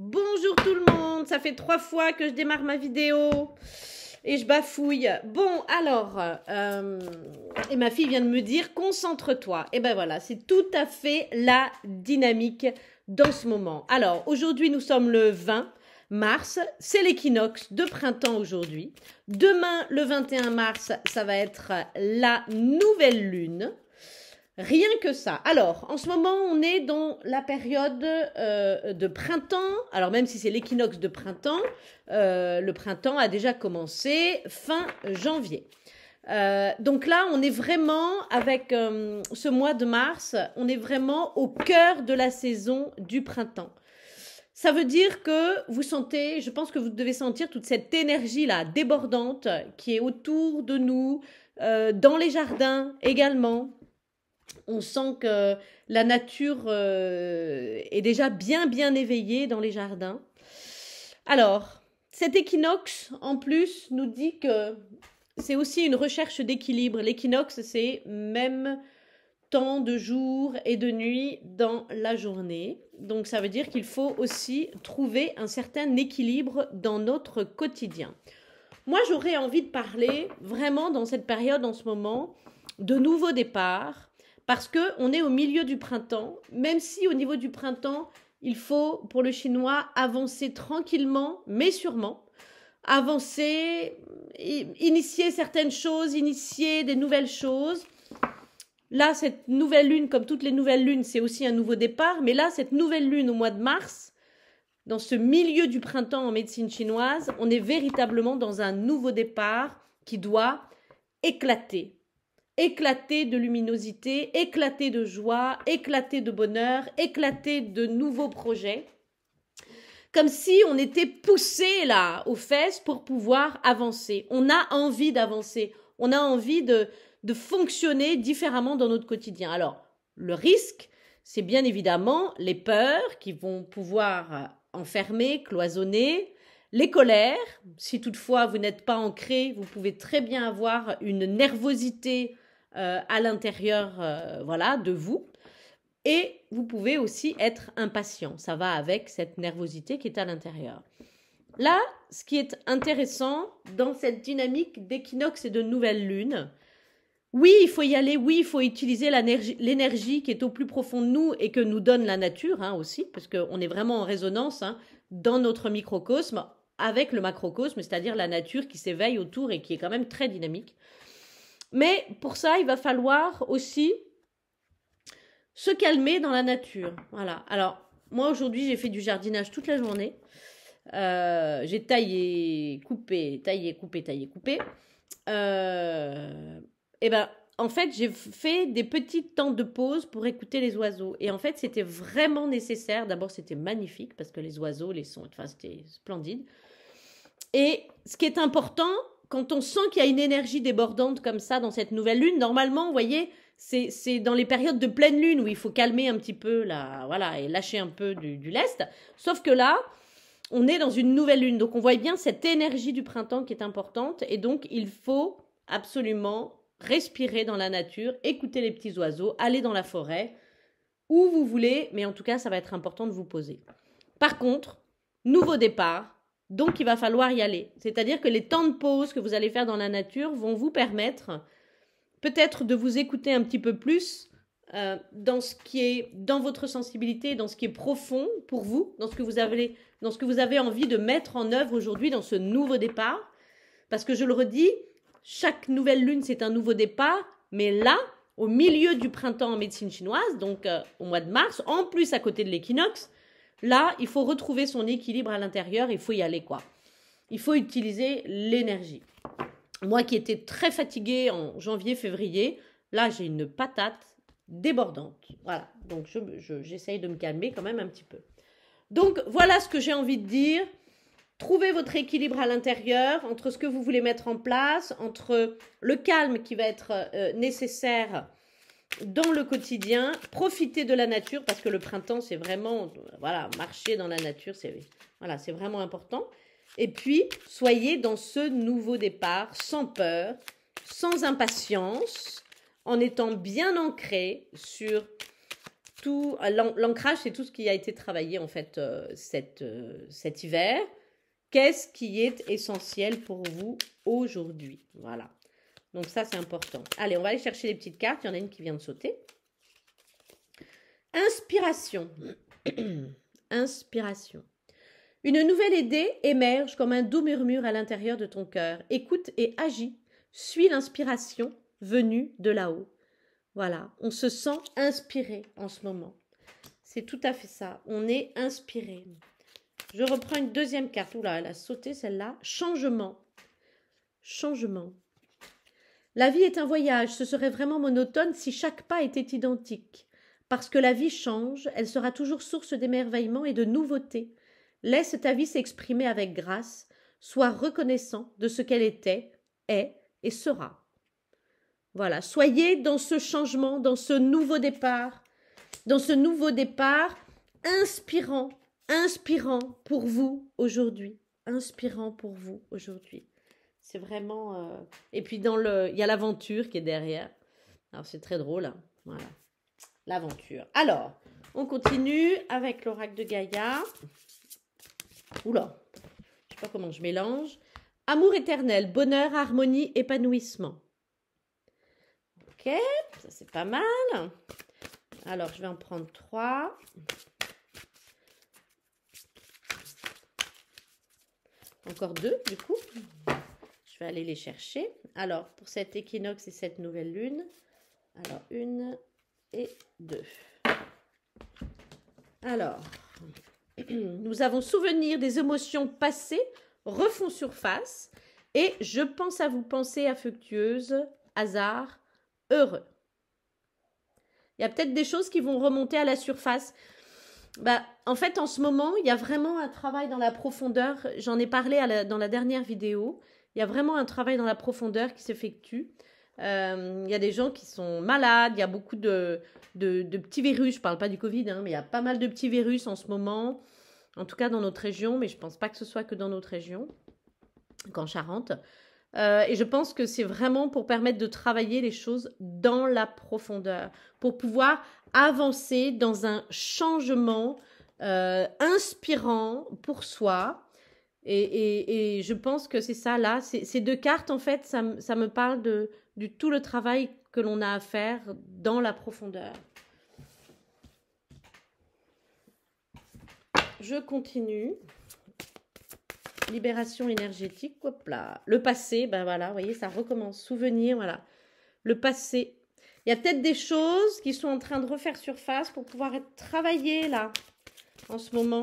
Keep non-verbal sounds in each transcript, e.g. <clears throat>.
Bonjour tout le monde, ça fait trois fois que je démarre ma vidéo et je bafouille. Bon, alors, euh, et ma fille vient de me dire concentre-toi. Et eh ben voilà, c'est tout à fait la dynamique dans ce moment. Alors, aujourd'hui, nous sommes le 20 mars, c'est l'équinoxe de printemps aujourd'hui. Demain, le 21 mars, ça va être la nouvelle lune. Rien que ça. Alors, en ce moment, on est dans la période euh, de printemps. Alors, même si c'est l'équinoxe de printemps, euh, le printemps a déjà commencé fin janvier. Euh, donc là, on est vraiment, avec ce mois de mars, on est vraiment au cœur de la saison du printemps. Ça veut dire que vous sentez, je pense que vous devez sentir toute cette énergie-là débordante qui est autour de nous, dans les jardins également, on sent que la nature euh, est déjà bien bien éveillée dans les jardins. Alors, cet équinoxe en plus nous dit que c'est aussi une recherche d'équilibre. L'équinoxe, c'est même temps de jour et de nuit dans la journée. Donc ça veut dire qu'il faut aussi trouver un certain équilibre dans notre quotidien. Moi, j'aurais envie de parler vraiment dans cette période en ce moment de nouveaux départs, parce qu'on est au milieu du printemps, même si au niveau du printemps, il faut pour le chinois avancer tranquillement, mais sûrement, avancer, initier certaines choses, initier des nouvelles choses. Là, cette nouvelle lune, comme toutes les nouvelles lunes, c'est aussi un nouveau départ, mais là, cette nouvelle lune au mois de mars, dans ce milieu du printemps en médecine chinoise, on est véritablement dans un nouveau départ qui doit éclater, éclaté de luminosité, éclaté de joie, éclaté de bonheur, éclaté de nouveaux projets. Comme si on était poussé là aux fesses pour pouvoir avancer. On a envie d'avancer. On a envie de, de fonctionner différemment dans notre quotidien. Alors, le risque, c'est bien évidemment les peurs qui vont pouvoir euh, enfermer, cloisonner, les colères, si toutefois vous n'êtes pas ancré, vous pouvez très bien avoir une nervosité euh, à l'intérieur euh, voilà, de vous. Et vous pouvez aussi être impatient. Ça va avec cette nervosité qui est à l'intérieur. Là, ce qui est intéressant dans cette dynamique d'équinoxe et de nouvelle lune, oui, il faut y aller, oui, il faut utiliser l'énergie qui est au plus profond de nous et que nous donne la nature hein, aussi, parce qu'on est vraiment en résonance hein, dans notre microcosme avec le macrocosme, c'est-à-dire la nature qui s'éveille autour et qui est quand même très dynamique. Mais pour ça, il va falloir aussi se calmer dans la nature. Voilà. Alors, moi aujourd'hui, j'ai fait du jardinage toute la journée. Euh, j'ai taillé, coupé, taillé, coupé, taillé, coupé. Euh, et eh ben, en fait, j'ai fait des petits temps de pause pour écouter les oiseaux. Et en fait, c'était vraiment nécessaire. D'abord, c'était magnifique parce que les oiseaux, les sons, enfin, c'était splendide. Et ce qui est important, quand on sent qu'il y a une énergie débordante comme ça dans cette nouvelle lune, normalement, vous voyez, c'est dans les périodes de pleine lune où il faut calmer un petit peu la, voilà, et lâcher un peu du lest. Sauf que là, on est dans une nouvelle lune. Donc on voit bien cette énergie du printemps qui est importante. Et donc il faut absolument respirer dans la nature, écouter les petits oiseaux, aller dans la forêt, où vous voulez. Mais en tout cas, ça va être important de vous poser. Par contre, nouveau départ, donc, il va falloir y aller. C'est-à-dire que les temps de pause que vous allez faire dans la nature vont vous permettre peut-être de vous écouter un petit peu plus euh, dans ce qui est dans votre sensibilité, dans ce qui est profond pour vous, dans ce que vous avez, dans ce que vous avez envie de mettre en œuvre aujourd'hui dans ce nouveau départ. Parce que je le redis, chaque nouvelle lune, c'est un nouveau départ, mais là, au milieu du printemps en médecine chinoise, donc euh, au mois de mars, en plus à côté de l'équinoxe, Là, il faut retrouver son équilibre à l'intérieur, il faut y aller quoi. Il faut utiliser l'énergie. Moi qui étais très fatiguée en janvier-février, là j'ai une patate débordante. Voilà, donc j'essaye de me calmer quand même un petit peu. Donc voilà ce que j'ai envie de dire. Trouvez votre équilibre à l'intérieur entre ce que vous voulez mettre en place, entre le calme qui va être euh, nécessaire dans le quotidien, profitez de la nature, parce que le printemps, c'est vraiment, voilà, marcher dans la nature, c'est voilà, c'est vraiment important. Et puis, soyez dans ce nouveau départ, sans peur, sans impatience, en étant bien ancré sur tout. L'ancrage, c'est tout ce qui a été travaillé, en fait, euh, euh, cet hiver. Qu'est-ce qui est essentiel pour vous aujourd'hui Voilà. Donc ça, c'est important. Allez, on va aller chercher les petites cartes. Il y en a une qui vient de sauter. Inspiration. <clears throat> Inspiration. Une nouvelle idée émerge comme un doux murmure à l'intérieur de ton cœur. Écoute et agis. Suis l'inspiration venue de là-haut. Voilà, on se sent inspiré en ce moment. C'est tout à fait ça. On est inspiré. Je reprends une deuxième carte. Oula, elle a sauté celle-là. Changement. Changement. La vie est un voyage, ce serait vraiment monotone si chaque pas était identique. Parce que la vie change, elle sera toujours source d'émerveillement et de nouveauté. Laisse ta vie s'exprimer avec grâce, sois reconnaissant de ce qu'elle était, est et sera. Voilà, soyez dans ce changement, dans ce nouveau départ, dans ce nouveau départ inspirant, inspirant pour vous aujourd'hui, inspirant pour vous aujourd'hui. C'est vraiment. Euh, Et puis dans le, il y a l'aventure qui est derrière. Alors c'est très drôle. Hein. voilà, l'aventure. Alors, on continue avec l'oracle de Gaïa. Oula, je sais pas comment je mélange. Amour éternel, bonheur, harmonie, épanouissement. Ok, ça c'est pas mal. Alors, je vais en prendre trois. Encore deux, du coup. Je vais aller les chercher. Alors, pour cet équinoxe et cette nouvelle lune, alors une et deux. Alors, <clears throat> nous avons souvenir des émotions passées refont surface et je pense à vous penser affectueuse, hasard, heureux. Il y a peut-être des choses qui vont remonter à la surface. Bah, en fait, en ce moment, il y a vraiment un travail dans la profondeur. J'en ai parlé dans la dernière vidéo. Il y a vraiment un travail dans la profondeur qui s'effectue. il euh, y a des gens qui sont malades, il y a beaucoup de, de, petits virus, je ne parle pas du Covid, hein, mais il y a pas mal de petits virus en ce moment, en tout cas dans notre région, mais je ne pense pas que ce soit que dans notre région, qu'en Charente. Euh, et je pense que c'est vraiment pour permettre de travailler les choses dans la profondeur, pour pouvoir avancer dans un changement euh, inspirant pour soi, et, je pense que c'est ça, là. Ces deux cartes, en fait, ça, me parle de, tout le travail que l'on a à faire dans la profondeur. Je continue. Libération énergétique, hop là. Le passé, ben voilà, vous voyez, ça recommence. Souvenir, voilà. Le passé. Il y a peut-être des choses qui sont en train de refaire surface pour pouvoir être travaillées là, en ce moment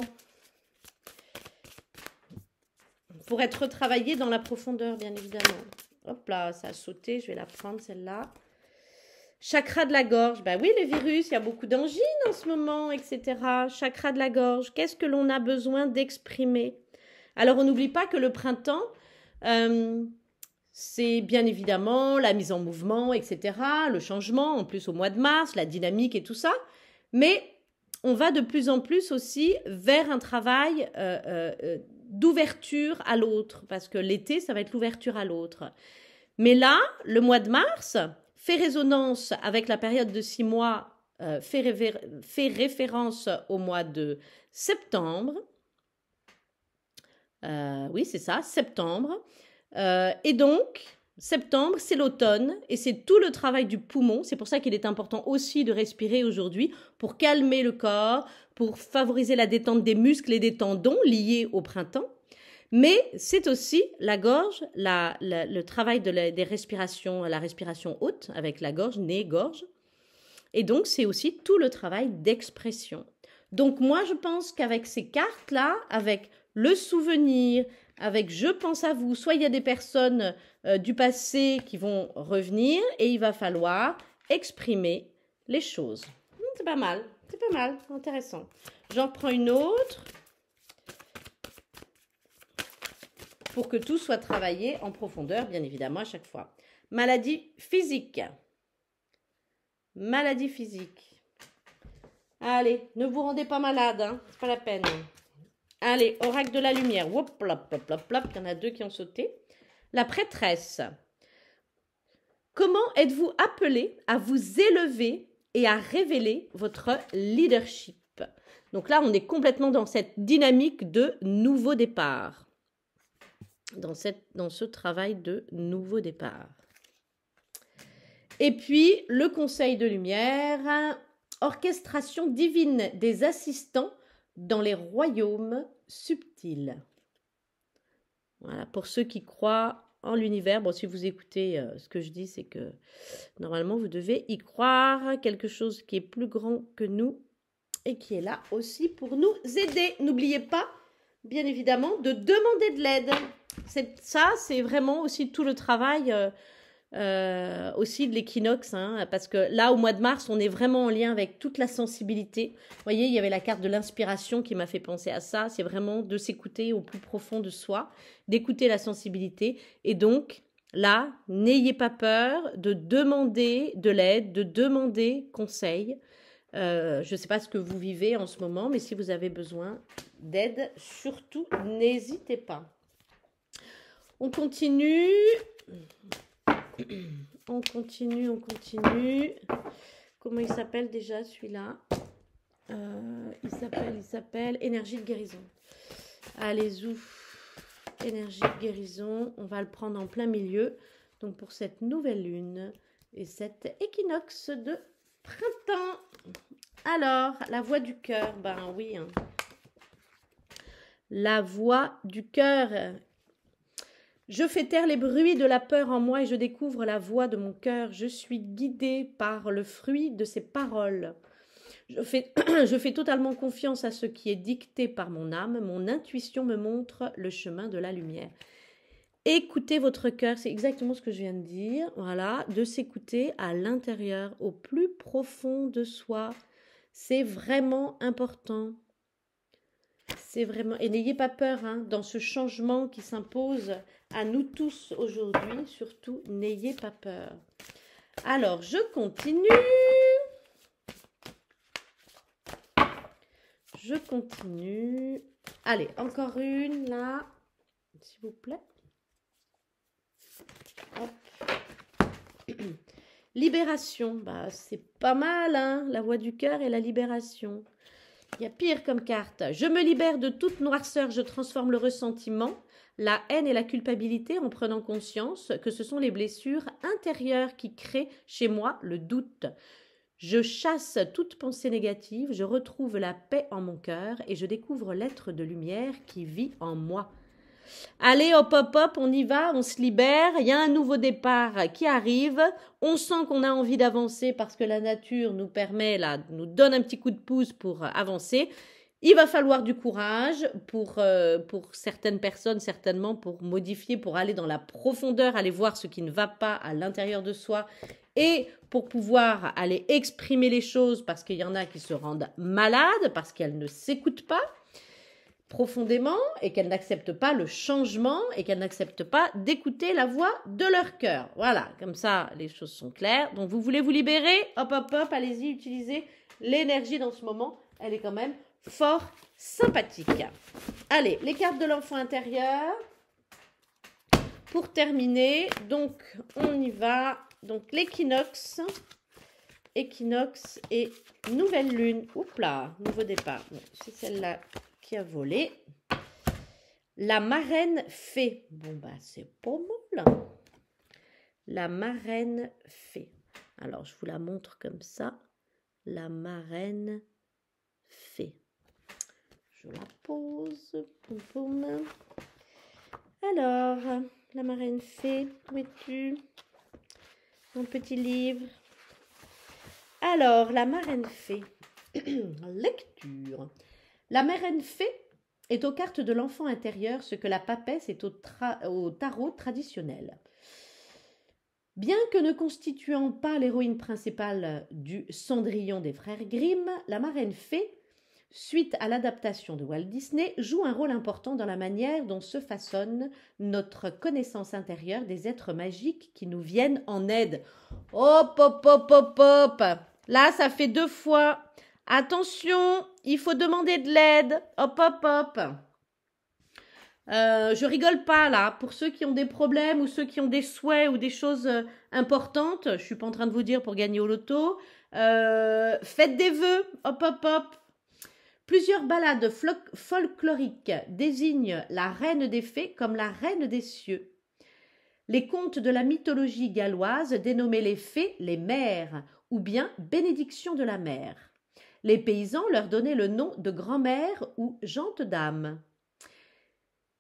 pour être travaillé dans la profondeur, bien évidemment. Hop là, ça a sauté, je vais la prendre celle-là. Chakra de la gorge, ben oui, les virus, il y a beaucoup d'angines en ce moment, etc. Chakra de la gorge, qu'est-ce que l'on a besoin d'exprimer Alors, on n'oublie pas que le printemps, euh, c'est bien évidemment la mise en mouvement, etc., le changement, en plus au mois de mars, la dynamique et tout ça. Mais on va de plus en plus aussi vers un travail euh, euh, d'ouverture à l'autre, parce que l'été, ça va être l'ouverture à l'autre. Mais là, le mois de mars fait résonance avec la période de six mois, euh, fait, référence au mois de septembre. Euh, oui, c'est ça, septembre. Euh, et donc, Septembre, c'est l'automne et c'est tout le travail du poumon. C'est pour ça qu'il est important aussi de respirer aujourd'hui pour calmer le corps, pour favoriser la détente des muscles et des tendons liés au printemps. Mais c'est aussi la gorge, le travail des respirations, la respiration haute avec la gorge, nez, gorge. Et donc c'est aussi tout le travail d'expression. Donc moi je pense qu'avec ces cartes-là, avec le souvenir, avec je pense à vous. Soit il y a des personnes euh, du passé qui vont revenir et il va falloir exprimer les choses. Hmm, c'est pas mal, c'est pas mal, intéressant. J'en prends une autre pour que tout soit travaillé en profondeur, bien évidemment, à chaque fois. Maladie physique. Maladie physique. Allez, ne vous rendez pas malade, hein, c'est pas la peine. Allez, oracle de la lumière. Il y en a deux qui ont sauté. La prêtresse. Comment êtes-vous appelé à vous élever et à révéler votre leadership Donc là, on est complètement dans cette dynamique de nouveau départ. Dans, cette, dans ce travail de nouveau départ. Et puis, le conseil de lumière, orchestration divine des assistants dans les royaumes subtils. Voilà, pour ceux qui croient en l'univers, bon, si vous écoutez euh, ce que je dis, c'est que normalement, vous devez y croire, quelque chose qui est plus grand que nous et qui est là aussi pour nous aider. N'oubliez pas, bien évidemment, de demander de l'aide. Ça, c'est vraiment aussi tout le travail. Euh, euh, aussi de l'équinoxe, hein, parce que là, au mois de mars, on est vraiment en lien avec toute la sensibilité. Vous voyez, il y avait la carte de l'inspiration qui m'a fait penser à ça. C'est vraiment de s'écouter au plus profond de soi, d'écouter la sensibilité. Et donc, là, n'ayez pas peur de demander de l'aide, de demander conseil. Euh, je ne sais pas ce que vous vivez en ce moment, mais si vous avez besoin d'aide, surtout n'hésitez pas. On continue on continue, on continue. Comment il s'appelle déjà celui-là euh, Il s'appelle, il s'appelle Énergie de guérison. Allez, vous. Énergie de guérison. On va le prendre en plein milieu. Donc pour cette nouvelle lune et cet équinoxe de printemps. Alors, la voix du cœur, ben oui. Hein. La voix du cœur je fais taire les bruits de la peur en moi et je découvre la voix de mon cœur. Je suis guidée par le fruit de ses paroles. Je fais, <clears throat> je fais totalement confiance à ce qui est dicté par mon âme. Mon intuition me montre le chemin de la lumière. Écoutez votre cœur, c'est exactement ce que je viens de dire. Voilà, de s'écouter à l'intérieur, au plus profond de soi. C'est vraiment important. C'est vraiment. Et n'ayez pas peur hein, dans ce changement qui s'impose à nous tous aujourd'hui. Surtout, n'ayez pas peur. Alors, je continue. Je continue. Allez, encore une là. S'il vous plaît. <clears throat> Libération, bah, c'est pas mal, hein, la voix du cœur et la libération. Il y a pire comme carte. Je me libère de toute noirceur, je transforme le ressentiment, la haine et la culpabilité en prenant conscience que ce sont les blessures intérieures qui créent chez moi le doute. Je chasse toute pensée négative, je retrouve la paix en mon cœur et je découvre l'être de lumière qui vit en moi. Allez, hop, hop, hop, on y va, on se libère, il y a un nouveau départ qui arrive, on sent qu'on a envie d'avancer parce que la nature nous permet, là, nous donne un petit coup de pouce pour euh, avancer. Il va falloir du courage pour, euh, pour certaines personnes, certainement, pour modifier, pour aller dans la profondeur, aller voir ce qui ne va pas à l'intérieur de soi et pour pouvoir aller exprimer les choses parce qu'il y en a qui se rendent malades, parce qu'elles ne s'écoutent pas profondément et qu'elles n'acceptent pas le changement et qu'elles n'acceptent pas d'écouter la voix de leur cœur. Voilà, comme ça les choses sont claires. Donc vous voulez vous libérer, hop hop hop, allez-y, utilisez l'énergie dans ce moment, elle est quand même fort sympathique. Allez, les cartes de l'enfant intérieur. Pour terminer, donc on y va. Donc l'équinoxe, équinoxe et nouvelle lune. Oups là, nouveau départ. C'est celle-là qui a volé. La marraine fée. Bon, bah, c'est pas mal. Hein. La marraine fée. Alors, je vous la montre comme ça. La marraine fée. Je la pose. Alors, la marraine fée, où es-tu Mon petit livre. Alors, la marraine fée. <clears throat> Lecture. La marraine fée est aux cartes de l'enfant intérieur ce que la papesse est au, tarot traditionnel. Bien que ne constituant pas l'héroïne principale du Cendrillon des frères Grimm, la marraine fée, suite à l'adaptation de Walt Disney, joue un rôle important dans la manière dont se façonne notre connaissance intérieure des êtres magiques qui nous viennent en aide. Hop, hop, hop, hop, hop Là, ça fait deux fois. Attention il faut demander de l'aide. Hop, hop, hop. Euh, je rigole pas là. Pour ceux qui ont des problèmes ou ceux qui ont des souhaits ou des choses euh, importantes, je suis pas en train de vous dire pour gagner au loto. Euh, faites des vœux. Hop, hop, hop. Plusieurs balades folkloriques désignent la reine des fées comme la reine des cieux. Les contes de la mythologie galloise dénommaient les fées les mères ou bien bénédiction de la mère. Les paysans leur donnaient le nom de grand-mère ou gentes dame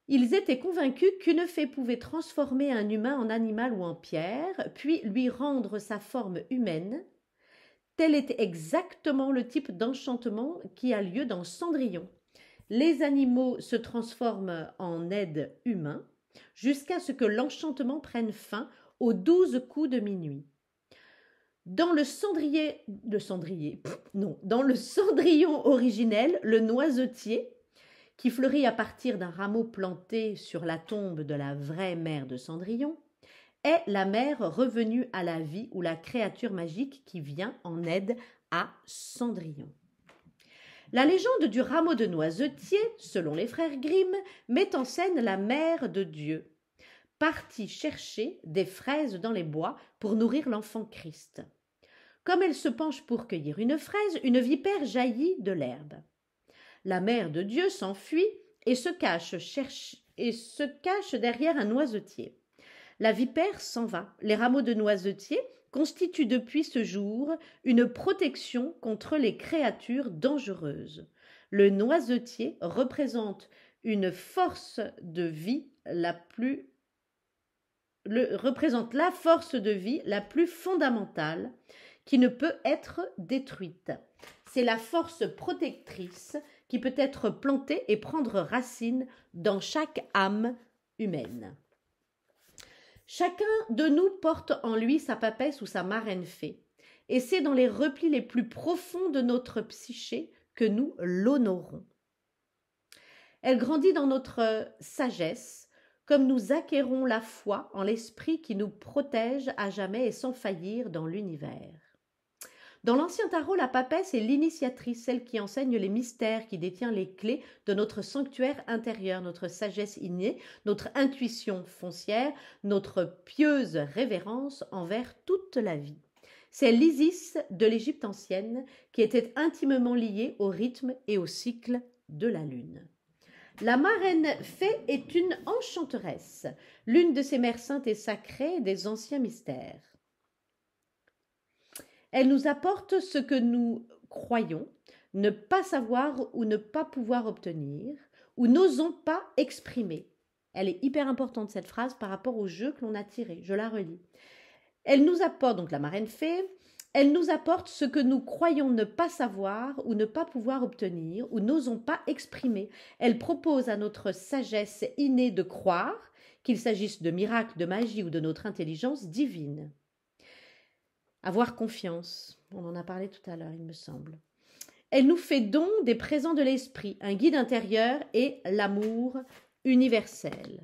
Ils étaient convaincus qu'une fée pouvait transformer un humain en animal ou en pierre, puis lui rendre sa forme humaine. Tel était exactement le type d'enchantement qui a lieu dans Cendrillon. Les animaux se transforment en aide humain jusqu'à ce que l'enchantement prenne fin aux douze coups de minuit. Dans le cendrier, le cendrier, non, dans le cendrillon originel, le noisetier, qui fleurit à partir d'un rameau planté sur la tombe de la vraie mère de Cendrillon, est la mère revenue à la vie ou la créature magique qui vient en aide à Cendrillon. La légende du rameau de noisetier, selon les frères Grimm, met en scène la mère de Dieu, partit chercher des fraises dans les bois pour nourrir l'enfant Christ. Comme elle se penche pour cueillir une fraise, une vipère jaillit de l'herbe. La mère de Dieu s'enfuit et se cache et se cache derrière un noisetier. La vipère s'en va. Les rameaux de noisetier constituent depuis ce jour une protection contre les créatures dangereuses. Le noisetier représente une force de vie la plus représente la force de vie la plus fondamentale qui ne peut être détruite. C'est la force protectrice qui peut être plantée et prendre racine dans chaque âme humaine. Chacun de nous porte en lui sa papesse ou sa marraine fée, et c'est dans les replis les plus profonds de notre psyché que nous l'honorons. Elle grandit dans notre sagesse, comme nous acquérons la foi en l'Esprit qui nous protège à jamais et sans faillir dans l'univers. Dans l'Ancien Tarot, la papesse est l'initiatrice, celle qui enseigne les mystères, qui détient les clés de notre sanctuaire intérieur, notre sagesse innée, notre intuition foncière, notre pieuse révérence envers toute la vie. C'est l'Isis de l'Égypte ancienne qui était intimement liée au rythme et au cycle de la Lune. La marraine fée est une enchanteresse, l'une de ces mères saintes et sacrées des anciens mystères. Elle nous apporte ce que nous croyons ne pas savoir ou ne pas pouvoir obtenir, ou n'osons pas exprimer. Elle est hyper importante cette phrase par rapport au jeu que l'on a tiré. Je la relis. Elle nous apporte donc la marraine fée, elle nous apporte ce que nous croyons ne pas savoir ou ne pas pouvoir obtenir ou n'osons pas exprimer. Elle propose à notre sagesse innée de croire, qu'il s'agisse de miracles, de magie ou de notre intelligence divine. Avoir confiance, on en a parlé tout à l'heure, il me semble. Elle nous fait don des présents de l'esprit, un guide intérieur et l'amour universel.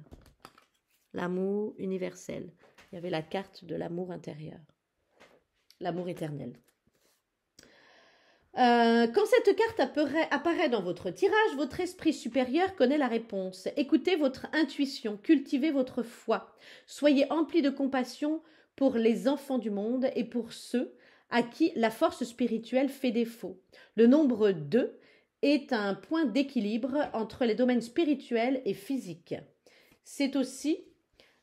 L'amour universel. Il y avait la carte de l'amour intérieur l'amour éternel. Euh, quand cette carte apparaît, apparaît, dans votre tirage, votre esprit supérieur connaît la réponse. Écoutez votre intuition, cultivez votre foi. Soyez emplis de compassion pour les enfants du monde et pour ceux à qui la force spirituelle fait défaut. Le nombre 2 est un point d'équilibre entre les domaines spirituels et physiques. C'est aussi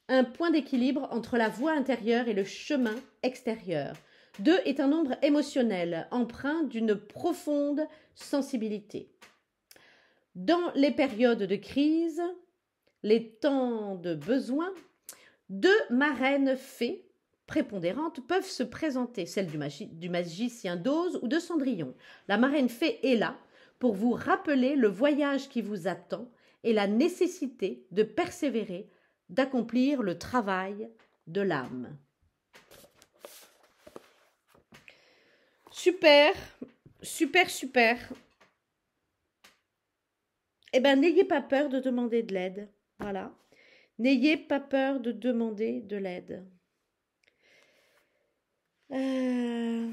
un point d'équilibre entre la voie intérieure et le chemin extérieur. Deux est un nombre émotionnel, empreint d'une profonde sensibilité. Dans les périodes de crise, les temps de besoin, deux marraines fées prépondérantes peuvent se présenter, celle du, du magicien d'Oz ou de Cendrillon. La marraine fée est là pour vous rappeler le voyage qui vous attend et la nécessité de persévérer, d'accomplir le travail de l'âme. Super, super, super. Eh bien, n'ayez pas peur de demander de l'aide. Voilà. N'ayez pas peur de demander de l'aide. Euh.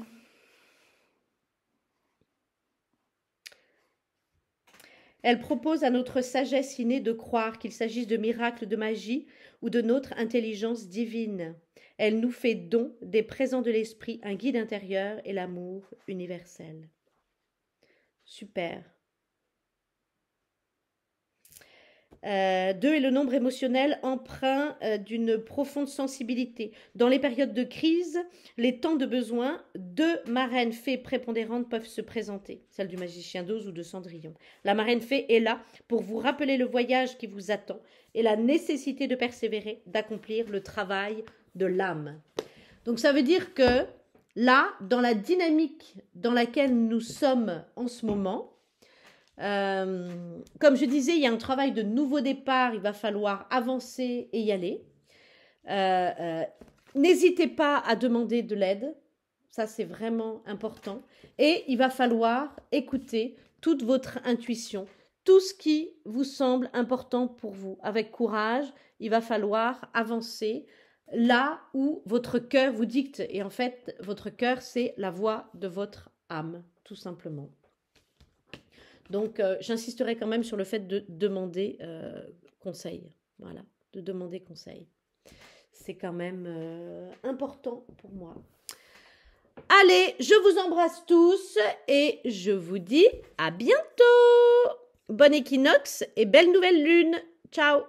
Elle propose à notre sagesse innée de croire qu'il s'agisse de miracles de magie ou de notre intelligence divine. Elle nous fait don des présents de l'esprit, un guide intérieur et l'amour universel. Super. Euh, deux est le nombre émotionnel empreint euh, d'une profonde sensibilité. Dans les périodes de crise, les temps de besoin, deux marraines fées prépondérantes peuvent se présenter, celle du magicien d'Oz ou de Cendrillon. La marraine fée est là pour vous rappeler le voyage qui vous attend et la nécessité de persévérer, d'accomplir le travail de l'âme. Donc ça veut dire que là, dans la dynamique dans laquelle nous sommes en ce moment, euh, comme je disais, il y a un travail de nouveau départ, il va falloir avancer et y aller. Euh, euh, n'hésitez pas à demander de l'aide, ça c'est vraiment important. Et il va falloir écouter toute votre intuition, tout ce qui vous semble important pour vous. Avec courage, il va falloir avancer, là où votre cœur vous dicte. Et en fait, votre cœur, c'est la voix de votre âme, tout simplement. Donc, euh, j'insisterai quand même sur le fait de demander euh, conseil. Voilà, de demander conseil. C'est quand même euh, important pour moi. Allez, je vous embrasse tous et je vous dis à bientôt. Bon équinoxe et belle nouvelle lune. Ciao